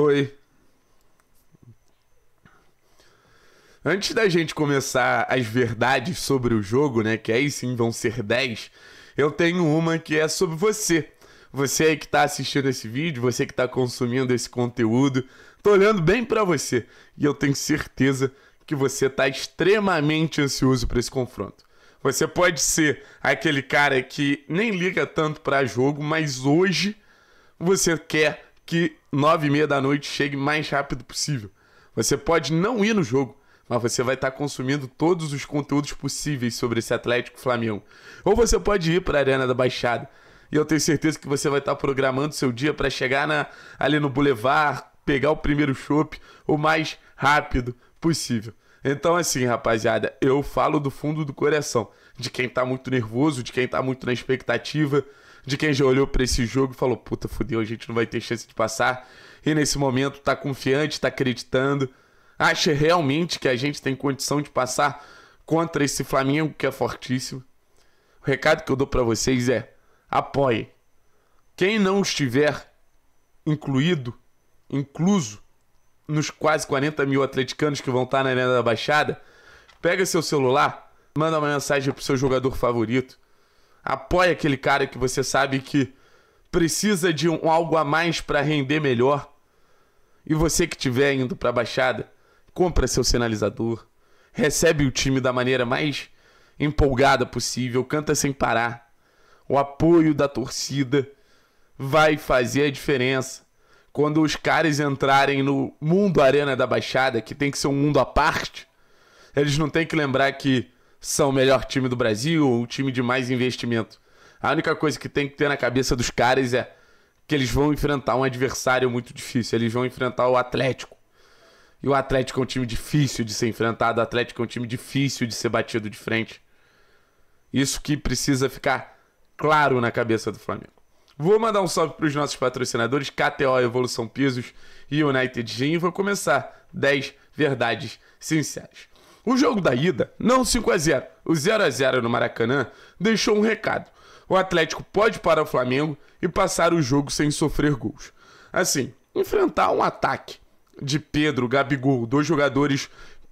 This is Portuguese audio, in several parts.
Oi. Antes da gente começar as verdades sobre o jogo, né, que aí sim vão ser 10, eu tenho uma que é sobre você. Você aí que tá assistindo esse vídeo, você que tá consumindo esse conteúdo, tô olhando bem para você e eu tenho certeza que você tá extremamente ansioso para esse confronto. Você pode ser aquele cara que nem liga tanto para jogo, mas hoje você quer que nove e meia da noite chegue mais rápido possível. Você pode não ir no jogo, mas você vai estar consumindo todos os conteúdos possíveis sobre esse Atlético Flamengo. Ou você pode ir para a Arena da Baixada. E eu tenho certeza que você vai estar programando seu dia para chegar na, ali no Boulevard, pegar o primeiro chopp o mais rápido possível. Então, assim, rapaziada, eu falo do fundo do coração, de quem tá muito nervoso, de quem tá muito na expectativa, de quem já olhou para esse jogo e falou: puta, fodeu, a gente não vai ter chance de passar. E nesse momento tá confiante, tá acreditando, acha realmente que a gente tem condição de passar contra esse Flamengo que é fortíssimo. O recado que eu dou para vocês é: apoie. Quem não estiver incluído, incluso, nos quase 40 mil atleticanos que vão estar tá na Arena da Baixada, pega seu celular, manda uma mensagem pro seu jogador favorito, Apoia aquele cara que você sabe que precisa de um, algo a mais para render melhor. E você que estiver indo para a Baixada, compra seu sinalizador, recebe o time da maneira mais empolgada possível, canta sem parar. O apoio da torcida vai fazer a diferença. Quando os caras entrarem no mundo Arena da Baixada, que tem que ser um mundo à parte, eles não têm que lembrar que são o melhor time do Brasil, o time de mais investimento. A única coisa que tem que ter na cabeça dos caras é que eles vão enfrentar um adversário muito difícil. Eles vão enfrentar o Atlético. E o Atlético é um time difícil de ser enfrentado, o Atlético é um time difícil de ser batido de frente. Isso que precisa ficar claro na cabeça do Flamengo. Vou mandar um salve para os nossos patrocinadores, KTO Evolução Pisos e United Gym. Vou começar 10 verdades sinceras. O jogo da ida, não 5 a 0 o 0 a 0 no Maracanã, deixou um recado. O Atlético pode parar o Flamengo e passar o jogo sem sofrer gols. Assim, enfrentar um ataque de Pedro, Gabigol, dois jogadores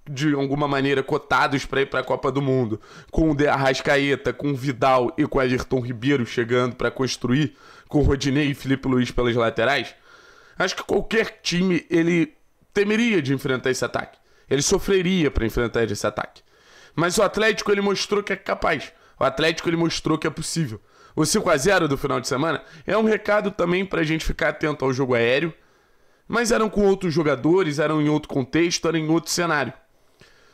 de alguma maneira cotados para ir para a Copa do Mundo, com o De Arrascaeta, com o Vidal e com o Everton Ribeiro chegando para construir, com o Rodinei e Felipe Luiz pelas laterais, acho que qualquer time ele temeria de enfrentar esse ataque. Ele sofreria para enfrentar esse ataque. Mas o Atlético ele mostrou que é capaz. O Atlético ele mostrou que é possível. O 5 a 0 do final de semana é um recado também para a gente ficar atento ao jogo aéreo. Mas eram com outros jogadores, eram em outro contexto, eram em outro cenário.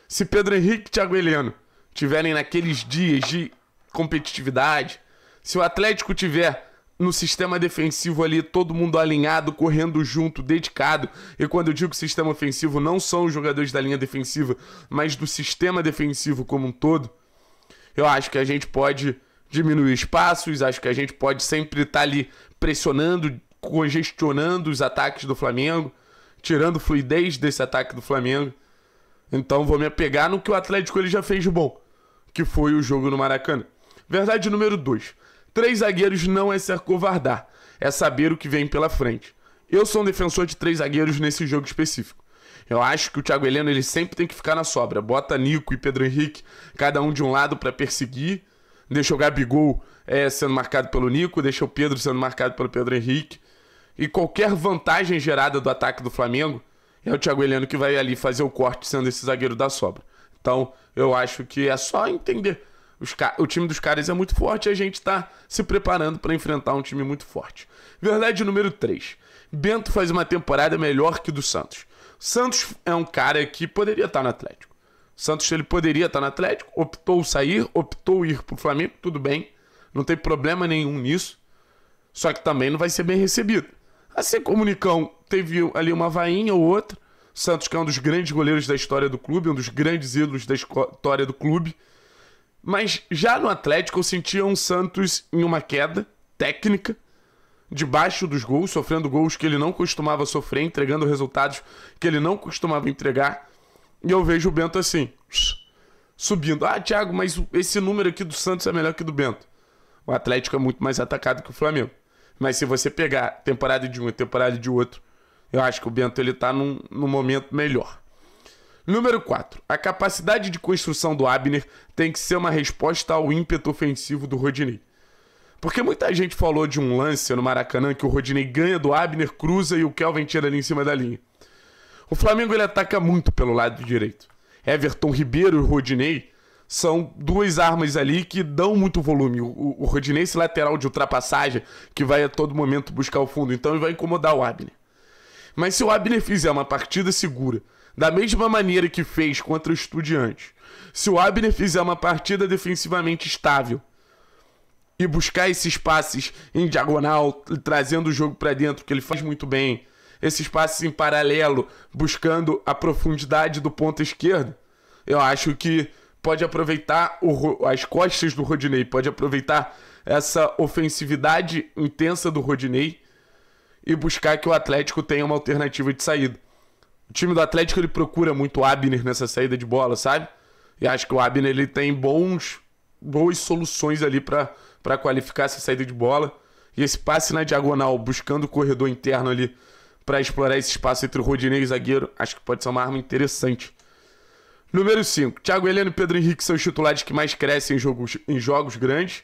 Se Pedro Henrique e Thiago Heleno tiverem naqueles dias de competitividade, se o Atlético tiver no sistema defensivo ali, todo mundo alinhado, correndo junto, dedicado. E quando eu digo sistema ofensivo, não são os jogadores da linha defensiva, mas do sistema defensivo como um todo. Eu acho que a gente pode diminuir espaços, acho que a gente pode sempre estar tá ali pressionando, congestionando os ataques do Flamengo, tirando fluidez desse ataque do Flamengo. Então vou me apegar no que o Atlético ele já fez de bom, que foi o jogo no Maracanã. Verdade número 2. Três zagueiros não é ser covardar, é saber o que vem pela frente. Eu sou um defensor de três zagueiros nesse jogo específico. Eu acho que o Thiago Heleno ele sempre tem que ficar na sobra. Bota Nico e Pedro Henrique, cada um de um lado para perseguir. Deixa o Gabigol é, sendo marcado pelo Nico, deixa o Pedro sendo marcado pelo Pedro Henrique. E qualquer vantagem gerada do ataque do Flamengo é o Thiago Heleno que vai ali fazer o corte sendo esse zagueiro da sobra. Então, eu acho que é só entender o time dos caras é muito forte e a gente está se preparando para enfrentar um time muito forte. Verdade número 3. Bento faz uma temporada melhor que do Santos. Santos é um cara que poderia estar tá no Atlético. Santos ele poderia estar tá no Atlético, optou sair, optou ir para o Flamengo, tudo bem. Não tem problema nenhum nisso. Só que também não vai ser bem recebido. Assim como o Nicão teve ali uma vainha ou outra. Santos, que é um dos grandes goleiros da história do clube, um dos grandes ídolos da história do clube mas já no Atlético eu sentia um Santos em uma queda técnica, debaixo dos gols, sofrendo gols que ele não costumava sofrer, entregando resultados que ele não costumava entregar. E eu vejo o Bento assim, subindo. Ah, Thiago, mas esse número aqui do Santos é melhor que do Bento. O Atlético é muito mais atacado que o Flamengo. Mas se você pegar temporada de um e temporada de outro, eu acho que o Bento ele tá num, num momento melhor. Número 4. A capacidade de construção do Abner tem que ser uma resposta ao ímpeto ofensivo do Rodinei. Porque muita gente falou de um lance no Maracanã que o Rodinei ganha do Abner, cruza e o Kelvin tira ali em cima da linha. O Flamengo ele ataca muito pelo lado direito. Everton Ribeiro e Rodinei são duas armas ali que dão muito volume. O, o Rodinei, esse lateral de ultrapassagem, que vai a todo momento buscar o fundo, então ele vai incomodar o Abner. Mas se o Abner fizer uma partida segura, da mesma maneira que fez contra o Estudiante, Se o Abner fizer uma partida defensivamente estável e buscar esses passes em diagonal, trazendo o jogo para dentro, que ele faz muito bem, esses passes em paralelo, buscando a profundidade do ponto esquerdo, eu acho que pode aproveitar o, as costas do Rodinei, pode aproveitar essa ofensividade intensa do Rodinei e buscar que o Atlético tenha uma alternativa de saída. O time do Atlético ele procura muito o Abner nessa saída de bola, sabe? E acho que o Abner ele tem bons boas soluções ali para qualificar essa saída de bola. E esse passe na diagonal, buscando o corredor interno ali para explorar esse espaço entre o Rodinei e o zagueiro, acho que pode ser uma arma interessante. Número 5. Thiago Heleno e Pedro Henrique são os titulares que mais crescem em jogos, em jogos grandes.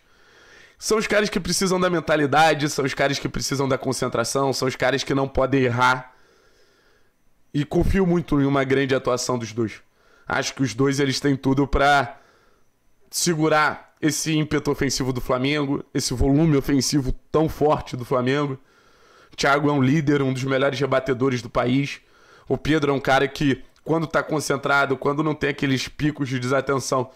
São os caras que precisam da mentalidade, são os caras que precisam da concentração, são os caras que não podem errar. E confio muito em uma grande atuação dos dois. Acho que os dois eles têm tudo para segurar esse ímpeto ofensivo do Flamengo, esse volume ofensivo tão forte do Flamengo. Thiago é um líder, um dos melhores rebatedores do país. O Pedro é um cara que, quando está concentrado, quando não tem aqueles picos de desatenção,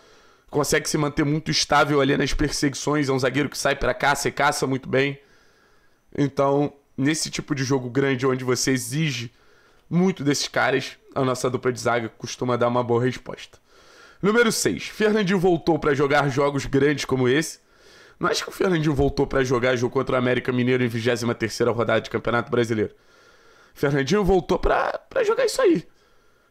consegue se manter muito estável ali nas perseguições. É um zagueiro que sai para caça e caça muito bem. Então, nesse tipo de jogo grande onde você exige muito desses caras, a nossa dupla de zaga costuma dar uma boa resposta. Número 6. Fernandinho voltou para jogar jogos grandes como esse. Não acho que o Fernandinho voltou para jogar jogo contra o América Mineiro em 23 rodada de Campeonato Brasileiro. Fernandinho voltou para jogar isso aí.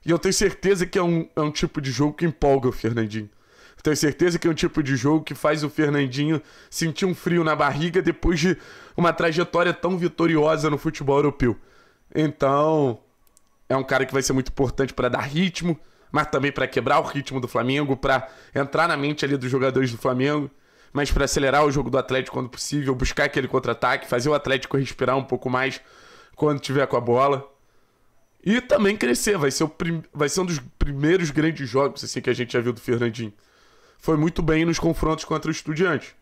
E eu tenho certeza que é um, é um tipo de jogo que empolga o Fernandinho. Eu tenho certeza que é um tipo de jogo que faz o Fernandinho sentir um frio na barriga depois de uma trajetória tão vitoriosa no futebol europeu. Então, é um cara que vai ser muito importante para dar ritmo, mas também para quebrar o ritmo do Flamengo, para entrar na mente ali dos jogadores do Flamengo, mas para acelerar o jogo do Atlético quando possível, buscar aquele contra-ataque, fazer o Atlético respirar um pouco mais quando tiver com a bola. E também crescer, vai ser, o prim... vai ser um dos primeiros grandes jogos assim que a gente já viu do Fernandinho. Foi muito bem nos confrontos contra o Estudiantes.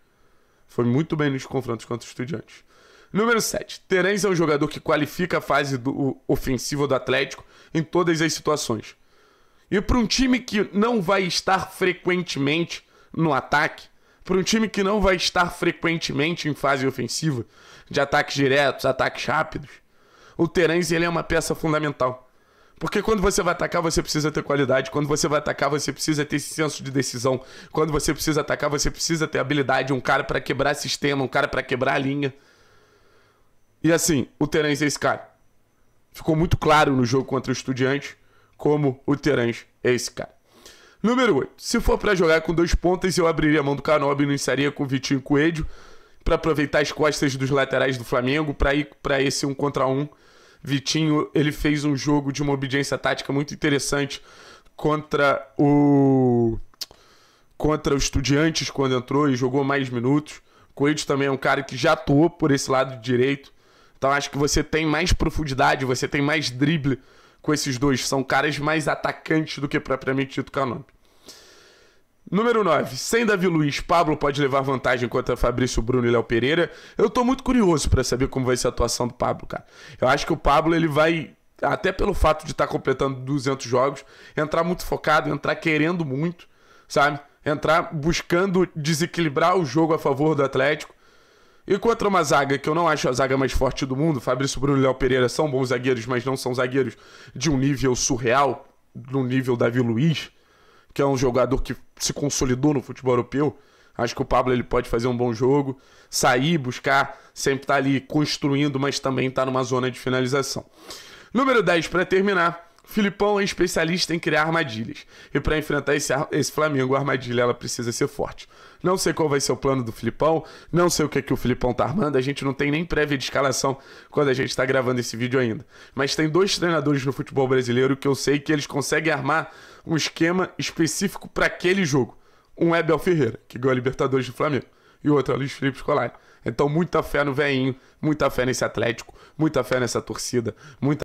Foi muito bem nos confrontos contra o Estudiantes. Número 7. Terence é um jogador que qualifica a fase do, ofensiva do Atlético em todas as situações. E para um time que não vai estar frequentemente no ataque, para um time que não vai estar frequentemente em fase ofensiva, de ataques diretos, ataques rápidos, o Terence ele é uma peça fundamental. Porque quando você vai atacar, você precisa ter qualidade. Quando você vai atacar, você precisa ter esse senso de decisão. Quando você precisa atacar, você precisa ter habilidade, um cara para quebrar sistema, um cara para quebrar a linha. E assim, o Terence é esse cara. Ficou muito claro no jogo contra o Estudiante como o Terence é esse cara. Número 8. Se for para jogar com dois pontas, eu abriria a mão do Canob e iniciaria com o Vitinho Coelho para aproveitar as costas dos laterais do Flamengo para ir para esse um contra um. Vitinho, ele fez um jogo de uma obediência tática muito interessante contra o contra os Estudiantes quando entrou e jogou mais minutos. Coelho também é um cara que já atuou por esse lado direito. Então acho que você tem mais profundidade, você tem mais drible com esses dois. São caras mais atacantes do que propriamente Tito Canome. Número 9. Sem Davi Luiz, Pablo pode levar vantagem contra Fabrício Bruno e Léo Pereira. Eu tô muito curioso para saber como vai ser a atuação do Pablo, cara. Eu acho que o Pablo ele vai até pelo fato de estar tá completando 200 jogos, entrar muito focado, entrar querendo muito, sabe? Entrar buscando desequilibrar o jogo a favor do Atlético. E contra uma zaga que eu não acho a zaga mais forte do mundo, Fabrício Bruno e Léo Pereira são bons zagueiros, mas não são zagueiros de um nível surreal, no nível Davi Luiz, que é um jogador que se consolidou no futebol europeu. Acho que o Pablo ele pode fazer um bom jogo, sair, buscar, sempre tá ali construindo, mas também tá numa zona de finalização. Número 10 para terminar, Filipão é especialista em criar armadilhas. E para enfrentar esse, esse, Flamengo, a armadilha ela precisa ser forte. Não sei qual vai ser o plano do Filipão, não sei o que, é que o Filipão tá armando, a gente não tem nem prévia de escalação quando a gente tá gravando esse vídeo ainda. Mas tem dois treinadores no futebol brasileiro que eu sei que eles conseguem armar um esquema específico para aquele jogo. Um é Abel Ferreira, que ganhou a Libertadores do Flamengo, e o outro é o Luiz Felipe Scolari. Então, muita fé no veinho, muita fé nesse Atlético, muita fé nessa torcida, muita